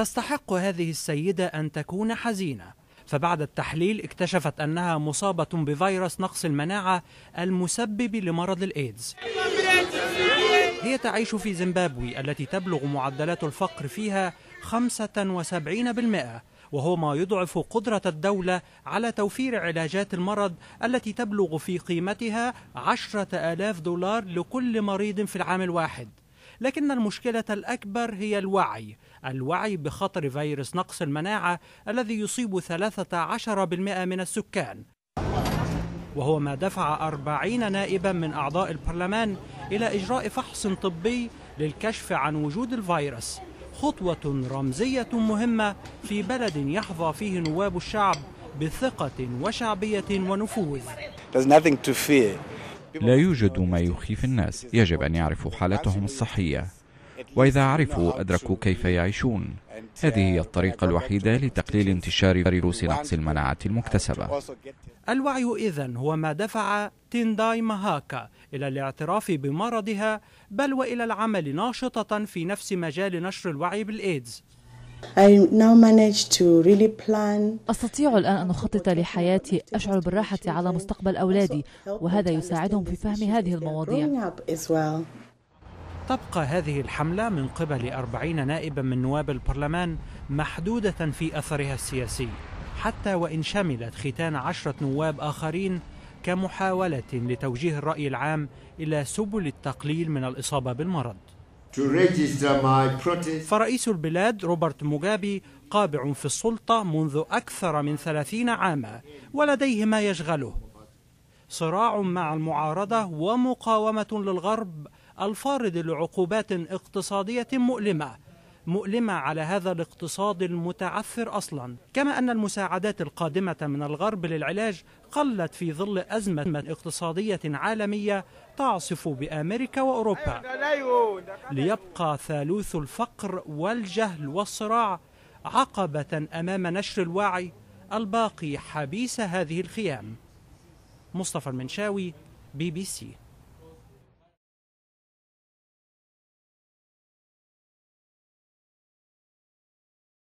تستحق هذه السيدة أن تكون حزينة فبعد التحليل اكتشفت أنها مصابة بفيروس نقص المناعة المسبب لمرض الإيدز هي تعيش في زيمبابوي التي تبلغ معدلات الفقر فيها 75% وهو ما يضعف قدرة الدولة على توفير علاجات المرض التي تبلغ في قيمتها 10 ألاف دولار لكل مريض في العام الواحد لكن المشكلة الأكبر هي الوعي الوعي بخطر فيروس نقص المناعة الذي يصيب 13% من السكان وهو ما دفع 40 نائبا من أعضاء البرلمان إلى إجراء فحص طبي للكشف عن وجود الفيروس خطوة رمزية مهمة في بلد يحظى فيه نواب الشعب بثقة وشعبية ونفوذ There's nothing to fear. لا يوجد ما يخيف الناس يجب أن يعرفوا حالتهم الصحية وإذا عرفوا أدركوا كيف يعيشون هذه هي الطريقة الوحيدة لتقليل انتشار فيروس نقص المناعة المكتسبة الوعي إذن هو ما دفع تينداي ماهاكا إلى الاعتراف بمرضها بل وإلى العمل ناشطة في نفس مجال نشر الوعي بالإيدز أستطيع الآن أن أخطط لحياتي أشعر بالراحة على مستقبل أولادي وهذا يساعدهم في فهم هذه المواضيع تبقى هذه الحملة من قبل أربعين نائبا من نواب البرلمان محدودة في أثرها السياسي حتى وإن شملت ختان عشرة نواب آخرين كمحاولة لتوجيه الرأي العام إلى سبل التقليل من الإصابة بالمرض فرئيس البلاد روبرت موغابي قابع في السلطة منذ أكثر من ثلاثين عاما ولديه ما يشغله صراع مع المعارضة ومقاومة للغرب الفارض لعقوبات اقتصادية مؤلمة مؤلمة على هذا الاقتصاد المتعثر أصلا كما أن المساعدات القادمة من الغرب للعلاج قلت في ظل أزمة اقتصادية عالمية تعصف بأمريكا وأوروبا ليبقى ثالوث الفقر والجهل والصراع عقبة أمام نشر الوعي الباقي حبيس هذه الخيام مصطفى المنشاوي بي بي سي